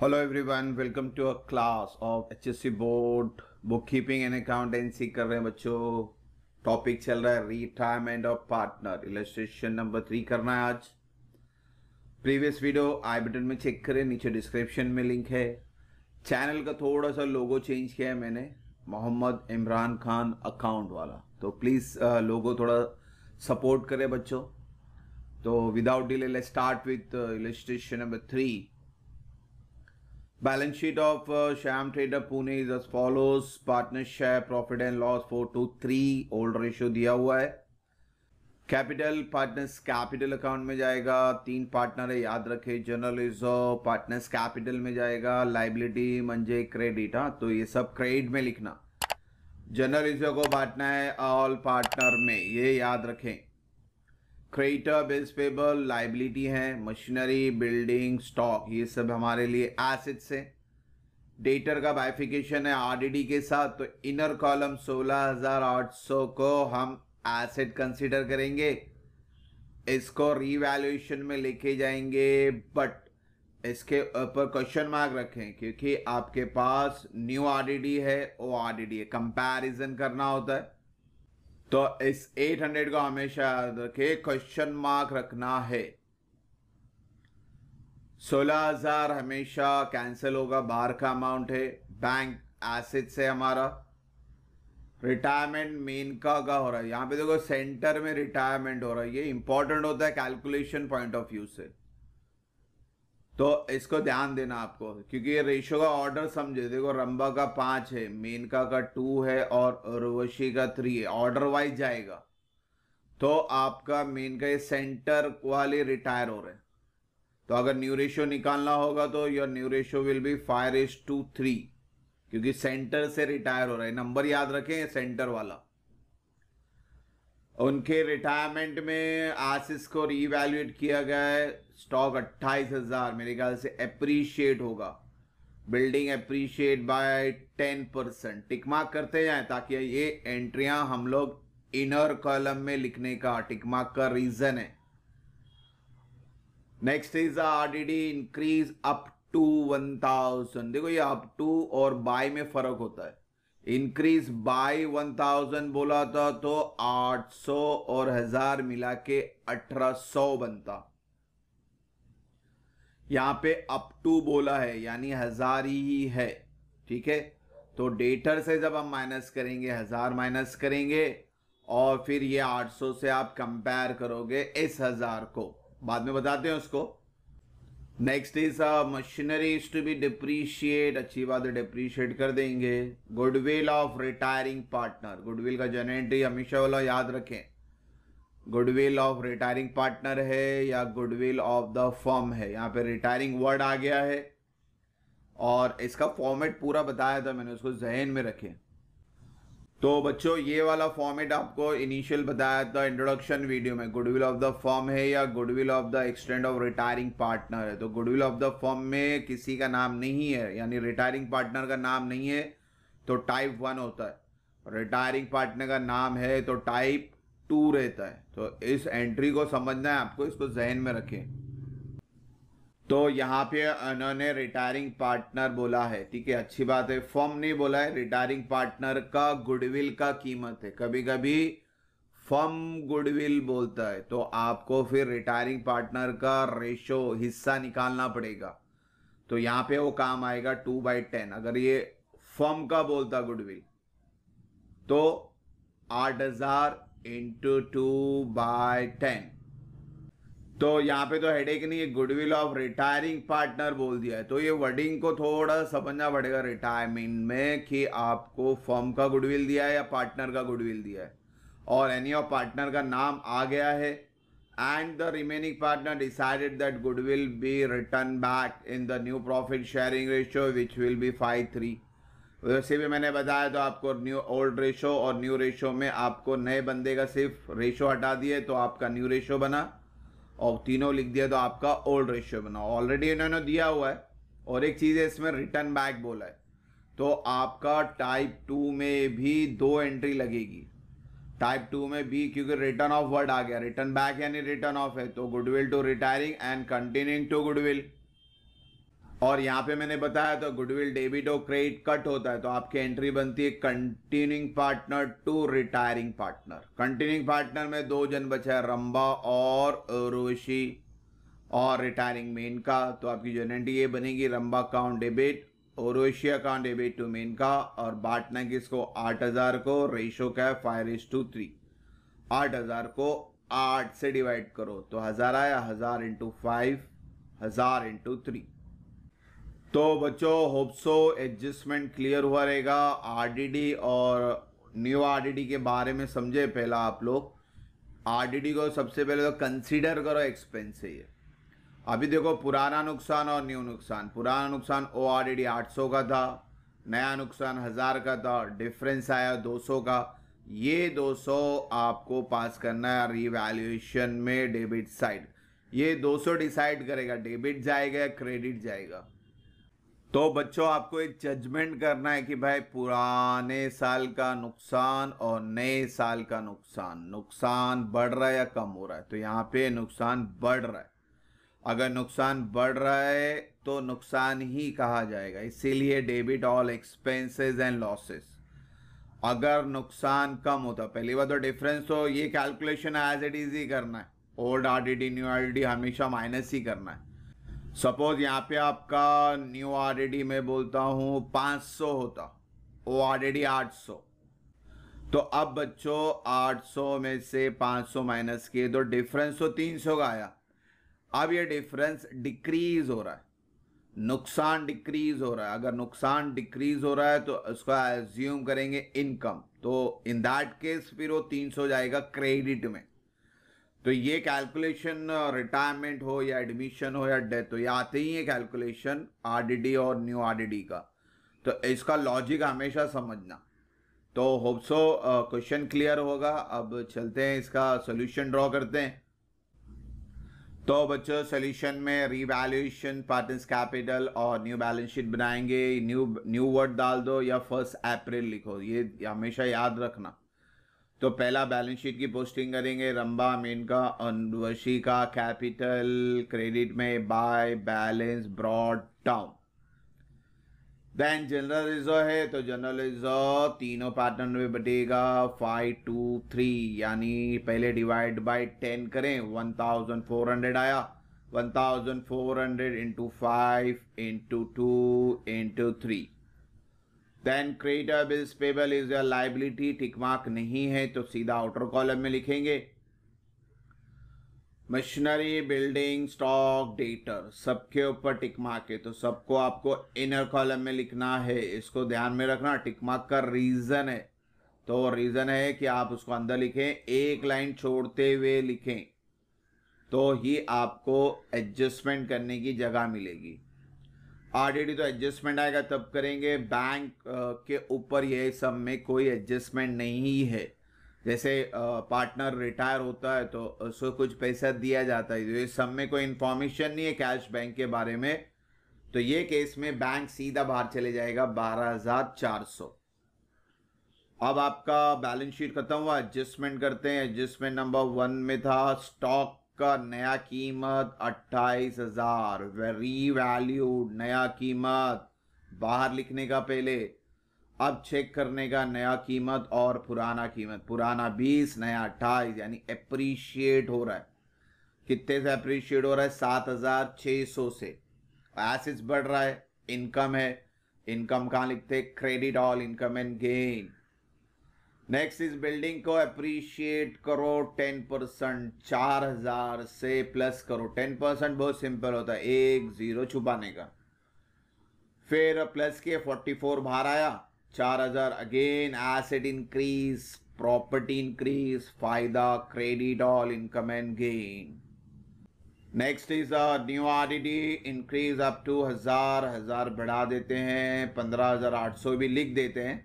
Hello everyone, welcome to a class of HSC Board Bookkeeping and accountancy कर रहे हैं बच्चों टॉपिक चल रहा है retirement of partner illustration number three करना है आज प्रीवियस वीडियो आई बटन में चेक करें नीचे डिस्क्रिप्शन में लिंक है चैनल का थोड़ा सा लोगो चेंज किया है मैंने मोहम्मद इमरान खान अकाउंट वाला तो प्लीज़ लोगो थोड़ा सपोर्ट करें बच्चों तो without delay, let's start with uh, number three balance sheet of of uh, Sham Trader Pune is as follows. Partner share profit and loss 4 old ratio दिया हुआ है कैपिटल पार्टनर्स कैपिटल अकाउंट में जाएगा तीन partner है याद रखे general reserve partners capital में जाएगा लाइबिलिटी मंजे क्रेडिट हाँ तो ये सब क्रेडिट में लिखना जनरल रिजर्व को बांटना है ऑल पार्टनर में ये याद रखें क्रेडिटर बिल्स पेबल लाइबिलिटी है मशीनरी बिल्डिंग स्टॉक ये सब हमारे लिए एसेट्स है डेटर का बाइफिकेशन है आरडीडी के साथ तो इनर कॉलम 16,800 को हम एसेट कंसीडर करेंगे इसको रीवैल्यूएशन में लेके जाएंगे बट इसके ऊपर क्वेश्चन मार्क रखें क्योंकि आपके पास न्यू आरडीडी है ओ आरडीडी है कंपैरिजन करना होता है तो इस 800 को हमेशा याद रखे क्वेश्चन मार्क रखना है 16000 हमेशा कैंसिल होगा बाहर का अमाउंट है बैंक एसिड से हमारा रिटायरमेंट मेन का का हो रहा है यहां पे देखो सेंटर में रिटायरमेंट हो रहा है ये इंपॉर्टेंट होता है कैलकुलेशन पॉइंट ऑफ व्यू से तो इसको ध्यान देना आपको क्योंकि ये रेशो का ऑर्डर समझे देखो रंबा का पाँच है मेनका का टू है और उर्वशी का थ्री है ऑर्डर वाइज जाएगा तो आपका मेन का ये सेंटर वाले रिटायर हो रहे हैं तो अगर न्यू रेशो निकालना होगा तो your new ratio will be five is to three क्योंकि सेंटर से रिटायर हो रहा है नंबर याद रखें सेंटर वाला उनके रिटायरमेंट में आसिस को रीवैल्यूएट किया गया है स्टॉक अट्ठाईस हजार मेरे ख्याल से अप्रीशिएट होगा building appreciate by ten percent tick mark करते जाए ताकि ये एंट्रियां हम लोग इनर कॉलम में लिखने का टिकमार्क का रीजन है next is RDD increase up to one thousand देखो ये अप टू और बाय में फर्क होता है इंक्रीज बाय 1000 बोला था तो 800 और हजार मिला के 1800 बनता यहां पे अप टू बोला है यानी हजार ही है ठीक है तो डेटर से जब हम माइनस करेंगे हजार माइनस करेंगे और फिर ये 800 से आप कंपेयर करोगे इस हजार को बाद में बताते हैं उसको next is machineries to be depreciate अच्छी बात है डिप्रीशिएट कर देंगे goodwill of retiring partner goodwill का एंट्री हमेशा वाला याद रखें गुडविल ऑफ रिटायरिंग पार्टनर है या गुडविल ऑफ द फॉर्म है यहाँ पे रिटायरिंग वर्ड आ गया है और इसका फॉर्मेट पूरा बताया था मैंने उसको जहन में रखें तो बच्चों ये वाला फॉर्मेट आपको इनिशियल बताया था इंट्रोडक्शन वीडियो में गुडविल ऑफ द फॉर्म है या goodwill of the extent of retiring partner है तो गुडविल ऑफ द फॉर्म में किसी का नाम नहीं है यानी रिटायरिंग पार्टनर का नाम नहीं है तो टाइप वन होता है रिटायरिंग पार्टनर का नाम है तो टाइप टू रहता है तो इस एंट्री को समझना है आपको इसको जहन में रखें तो यहाँ पे उन्होंने रिटायरिंग पार्टनर बोला है ठीक है अच्छी बात है फॉर्म नहीं बोला है रिटायरिंग पार्टनर का गुडविल का कीमत है कभी कभी फॉर्म गुडविल बोलता है तो आपको फिर रिटायरिंग पार्टनर का रेशो हिस्सा निकालना पड़ेगा तो यहाँ पे वो काम आएगा टू बाई टेन अगर ये फॉर्म का बोलता गुडविल तो आठ हजार इंटू टू बाय टेन तो यहाँ पे तो हेडेक नहीं है गुडविल ऑफ रिटायरिंग पार्टनर बोल दिया है तो ये वर्डिंग को थोड़ा समझना पड़ेगा रिटायरमेंट में कि आपको फर्म का गुडविल दिया है या पार्टनर का गुडविल दिया है और एनी ऑफ पार्टनर का नाम आ गया है and the remaining partner decided that goodwill be return back in the new profit sharing ratio which will be five three वैसे भी मैंने बताया तो आपको न्यू ओल्ड रेशो और न्यू रेशो में आपको नए बंदे का सिर्फ रेशो हटा दिए तो आपका न्यू रेशो बना और तीनों लिख दिया तो आपका ओल्ड रेशियो बनाओ ऑलरेडी इन्होंने दिया हुआ है और एक चीज़ है इसमें रिटर्न बैक बोला है तो आपका टाइप टू में भी दो एंट्री लगेगी टाइप टू में भी क्योंकि रिटर्न ऑफ वर्ड आ गया रिटर्न बैक यानी रिटर्न ऑफ है तो goodwill to retiring and continuing to goodwill और यहाँ पे मैंने बताया तो गुडविल डेबिट और क्रेडिट कट होता है तो आपकी एंट्री बनती है continuing partner to retiring partner continuing partner में दो जन बचा है रंबा और रोशी और रिटायरिंग मेन का तो आपकी जो एंट्री ये बनेगी Rambha account debit Urvashi account debit to main Menaka और बांटना किसको आठ हज़ार को रेशो का है फाइव रेस टू थ्री आठ हज़ार को आठ से डिवाइड करो तो हज़ार आया हज़ार इंटू फाइव हज़ार इंटू थ्री तो बच्चों होप्सो एडजस्टमेंट क्लियर हुआ रहेगा आरडीडी और न्यू आरडीडी के बारे में समझे पहला आप लोग आरडीडी को सबसे पहले तो कंसीडर करो एक्सपेंस है ये अभी देखो पुराना नुकसान और न्यू नुकसान पुराना नुकसान ओ आर डी आठ सौ का था नया नुकसान हज़ार का था डिफरेंस आया दो सौ का ये दो सौ आपको पास करना है रिवैल्यूएशन में डेबिट साइड ये दो सौ डिसाइड करेगा डेबिट जाएगा क्रेडिट जाएगा तो बच्चों आपको एक जजमेंट करना है कि भाई पुराने साल का नुकसान और नए साल का नुकसान नुकसान बढ़ रहा है या कम हो रहा है तो यहाँ पे नुकसान बढ़ रहा है अगर नुकसान बढ़ रहा है तो नुकसान ही कहा जाएगा इसीलिए debit all expenses and losses अगर नुकसान कम होता पहली बार तो डिफरेंस तो ये कैलकुलेशन एज इट इज ही करना है old R D new R हमेशा माइनस ही करना है सपोज यहाँ पे आपका न्यू आर में बोलता हूँ 500 होता वो ऑलरेडी 800 तो अब बच्चों 800 में से 500 माइनस किए तो डिफरेंस तो 300 का आया अब ये डिफरेंस डिक्रीज हो रहा है नुकसान डिक्रीज हो रहा है अगर नुकसान डिक्रीज हो रहा है तो उसका एज्यूम करेंगे इनकम तो इन दैट केस फिर वो 300 जाएगा क्रेडिट में तो ये कैलकुलेशन रिटायरमेंट हो या एडमिशन हो या डेथ हो या आते ही है कैलकुलेशन आरडीडी और न्यू आरडीडी का तो इसका लॉजिक हमेशा समझना तो होप्सो क्वेश्चन क्लियर होगा अब चलते हैं इसका सोल्यूशन ड्रॉ करते हैं तो बच्चों सोल्यूशन में रीवैल्यूएशन पार्टनर्स कैपिटल और न्यू बैलेंस शीट बनाएंगे न्यू न्यू वर्ड डाल दो या फर्स्ट अप्रैल लिखो ये हमेशा याद रखना तो पहला बैलेंस शीट की पोस्टिंग करेंगे रंबा मेनका का कैपिटल क्रेडिट में by balance brought down then general reserve है तो जनरल रिजर्व तीनों पार्टनर में बटेगा फाइव टू थ्री यानी पहले डिवाइड बाय टेन करें वन थाउजेंड फोर हंड्रेड आया one thousand four hundred into five into two into three then creditor bills payable is your liability tick mark नहीं है तो सीधा आउटर कॉलम में लिखेंगे मशीनरी बिल्डिंग स्टॉक डेटर सबके ऊपर टिक मार्क है तो सबको आपको इनर कॉलम में लिखना है इसको ध्यान में रखना टिक मार्क का रीजन है तो रीजन है कि आप उसको अंदर लिखें एक लाइन छोड़ते हुए लिखें तो ही आपको एडजस्टमेंट करने की जगह मिलेगी आरडीडी तो एडजस्टमेंट आएगा तब करेंगे बैंक के ऊपर ये सब में कोई एडजस्टमेंट नहीं है जैसे पार्टनर रिटायर होता है तो उसको कुछ पैसा दिया जाता है तो ये सब में कोई इन्फॉर्मेशन नहीं है कैश बैंक के बारे में तो ये केस में बैंक सीधा बाहर चले जाएगा बारह हजार चार सौ अब आपका बैलेंस शीट खत्म हुआ एडजस्टमेंट करते हैं एडजस्टमेंट नंबर वन में था स्टॉक का नया कीमत अट्ठाईस हजार वैल्यूड नया कीमत बाहर लिखने का पहले अब चेक करने का नया कीमत और पुराना कीमत पुराना बीस नया अट्ठाईस यानी अप्रिशिएट हो रहा है कितने से अप्रिशिएट हो रहा है सात हजार छः सौ से एसिड्स बढ़ रहा है इनकम है इनकम कहाँ लिखते हैं credit all income and gain next इस बिल्डिंग को अप्रिशिएट करो टेन परसेंट चार हजार से प्लस करो टेन परसेंट बहुत सिंपल होता है एक जीरो छुपाने का फिर प्लस के फोर्टी फोर बाहर आया चार हजार again asset increase property increase फायदा credit all income and gain next is new R D increase up to हजार हजार बढ़ा देते हैं पंद्रह हजार आठ सौ भी लिख देते हैं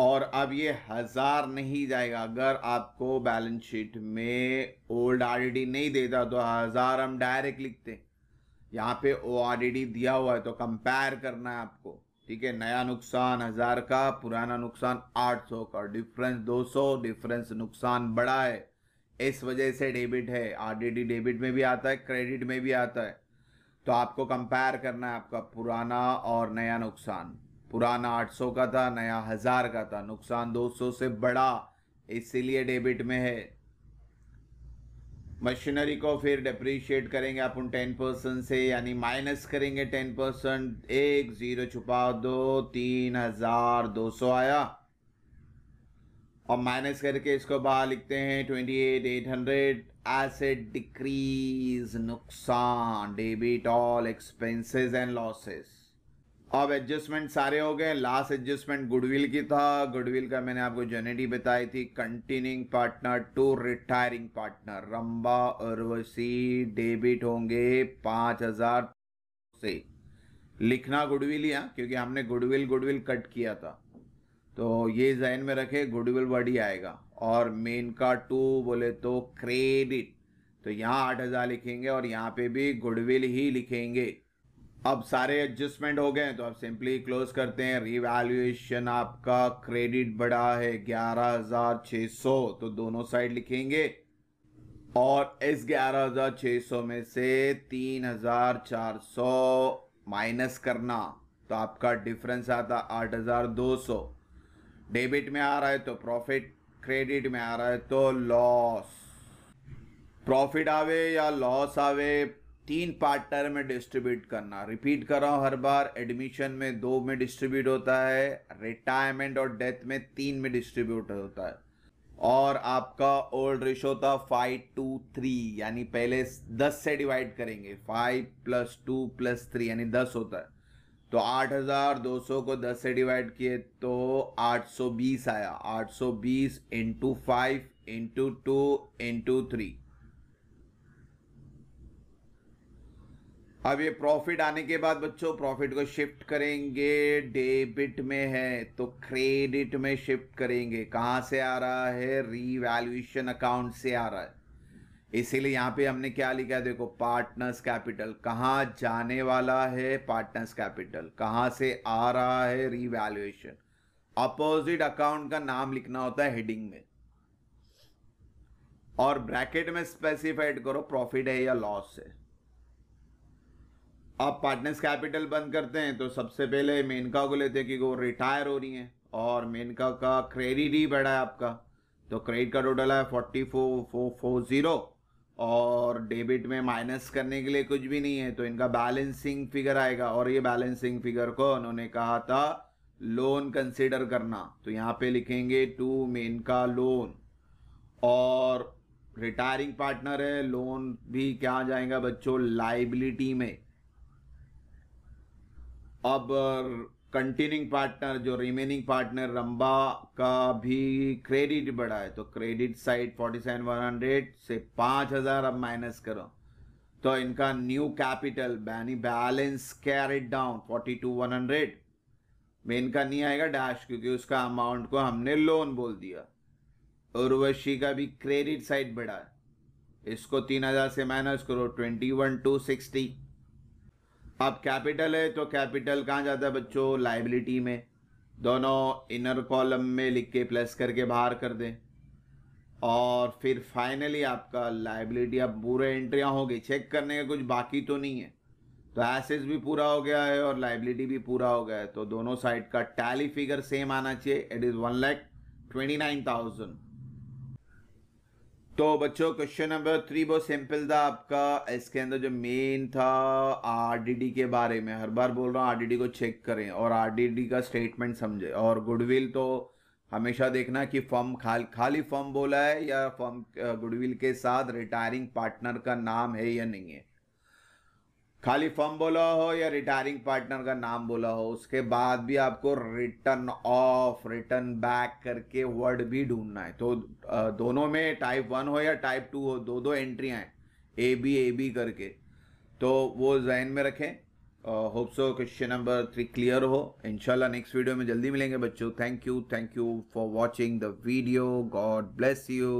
और अब ये हजार नहीं जाएगा अगर आपको बैलेंस शीट में ओल्ड आरडीडी नहीं देता तो हजार हम डायरेक्ट लिखते यहाँ पे ओ आरडीडी दिया हुआ है तो कंपेयर करना है आपको ठीक है नया नुकसान हजार का पुराना नुकसान आठ सौ का डिफरेंस दो सौ डिफरेंस नुकसान बड़ा है इस वजह से डेबिट है आरडीडी डेबिट में भी आता है क्रेडिट में भी आता है तो आपको कंपेयर करना है आपका पुराना और नया नुकसान पुराना 800 का था नया हज़ार का था नुकसान 200 से बड़ा इसीलिए डेबिट में है मशीनरी को फिर डिप्रिशिएट करेंगे अपन टेन परसेंट से यानी माइनस करेंगे टेन परसेंट एक ज़ीरो छुपा दो तीन हज़ार दो सौ आया और माइनस करके इसको बाहर लिखते हैं twenty eight eight hundred asset decrease नुकसान debit all expenses and losses अब एडजस्टमेंट सारे हो गए लास्ट एडजस्टमेंट गुडविल की था गुडविल का मैंने आपको जेनेटी बताई थी continuing partner to retiring partner Rambha Urvashi debit होंगे पांच हजार से लिखना गुडविल या क्योंकि हमने गुडविल गुडविल कट किया था तो ये जहन में रखे गुडविल वर्ड ही आएगा और मेन का टू बोले तो क्रेडिट तो यहाँ आठ हज़ार लिखेंगे और यहाँ पे भी गुडविल ही लिखेंगे अब सारे एडजस्टमेंट हो गए तो आप सिंपली क्लोज करते हैं रिवैल्यूएशन आपका क्रेडिट बढ़ा है ग्यारह हजार छ सौ तो दोनों साइड लिखेंगे और इस ग्यारह हजार छ सौ में से तीन हजार चार सौ माइनस करना तो आपका डिफरेंस आता आठ हजार दो सौ डेबिट में आ रहा है तो प्रॉफिट क्रेडिट में आ रहा है तो लॉस प्रॉफिट आवे या लॉस आवे तीन पार्टनर में डिस्ट्रीब्यूट करना रिपीट कर रहा हूँ हर बार एडमिशन में दो में डिस्ट्रीब्यूट होता है रिटायरमेंट और डेथ में तीन में डिस्ट्रीब्यूट होता है और आपका ओल्ड रेशो था फाइव टू थ्री यानी पहले दस से डिवाइड करेंगे five plus two plus three यानी दस होता है तो आठ हजार दो सौ को दस से डिवाइड किए तो आठ सौ बीस आया आठ सौ बीस into five into two into three अब ये प्रॉफिट आने के बाद बच्चों प्रॉफिट को शिफ्ट करेंगे डेबिट में है तो क्रेडिट में शिफ्ट करेंगे कहाँ से आ रहा है रीवैल्यूएशन अकाउंट से आ रहा है इसीलिए यहां पे हमने क्या लिखा है देखो पार्टनर्स कैपिटल कहां जाने वाला है पार्टनर्स कैपिटल कहां से आ रहा है रीवैल्यूएशन अपोजिट अकाउंट का नाम लिखना होता है हेडिंग में और ब्रैकेट में स्पेसिफाइड करो प्रॉफिट है या लॉस है आप पार्टनर्स कैपिटल बंद करते हैं तो सबसे पहले मेनका को लेते हैं कि वो रिटायर हो रही हैं और मेनका का क्रेडिट ही बढ़ा है आपका तो क्रेडिट का टोटल है forty four four four zero और डेबिट में माइनस करने के लिए कुछ भी नहीं है तो इनका बैलेंसिंग फिगर आएगा और ये बैलेंसिंग फिगर को उन्होंने कहा था लोन कंसिडर करना तो यहाँ पे लिखेंगे टू मेन का लोन और रिटायरिंग पार्टनर है लोन भी क्या जाएगा बच्चों लाइबिलिटी में अब कंटिन्यूंग पार्टनर जो रिमेनिंग पार्टनर रंबा का भी क्रेडिट बढ़ा है तो credit side forty seven one hundred से पांच हज़ार अब माइनस करो तो इनका न्यू कैपिटल यानी balance carried down forty two one hundred में इनका नहीं आएगा डैश क्योंकि उसका अमाउंट को हमने लोन बोल दिया उर्वशी का भी क्रेडिट साइड बढ़ा है इसको तीन हज़ार से माइनस करो ट्वेंटी वन टू सिक्सटी अब कैपिटल है तो कैपिटल कहाँ जाता है बच्चों लाइबिलिटी में दोनों इनर कॉलम में लिख के प्लस करके बाहर कर दें और फिर फाइनली आपका लाइबिलिटी अब पूरे एंट्रियाँ होगी चेक करने का कुछ बाकी तो नहीं है तो एसेस भी पूरा हो गया है और लाइबिलिटी भी पूरा हो गया है तो दोनों साइड का टैली फिगर सेम आना चाहिए it is one lakh twenty nine thousand तो बच्चों क्वेश्चन नंबर थ्री बहुत सिंपल था आपका इसके अंदर जो मेन था आरडीडी के बारे में हर बार बोल रहा हूँ आरडीडी को चेक करें और आरडीडी का स्टेटमेंट समझे और गुडविल तो हमेशा देखना कि फॉर्म खाल खाली फॉर्म बोला है या फॉर्म गुडविल के साथ रिटायरिंग पार्टनर का नाम है या नहीं है खाली फॉर्म बोला हो या रिटायरिंग पार्टनर का नाम बोला हो उसके बाद भी आपको रिटर्न ऑफ रिटर्न बैक करके वर्ड भी ढूंढना है तो दोनों में टाइप वन हो या टाइप टू हो दो दो एंट्रियाँ हैं ए बी ए बी करके तो वो जहन में रखें hope so question number three clear हो इनशाला नेक्स्ट वीडियो में जल्दी मिलेंगे बच्चों thank you thank you for watching the video God bless you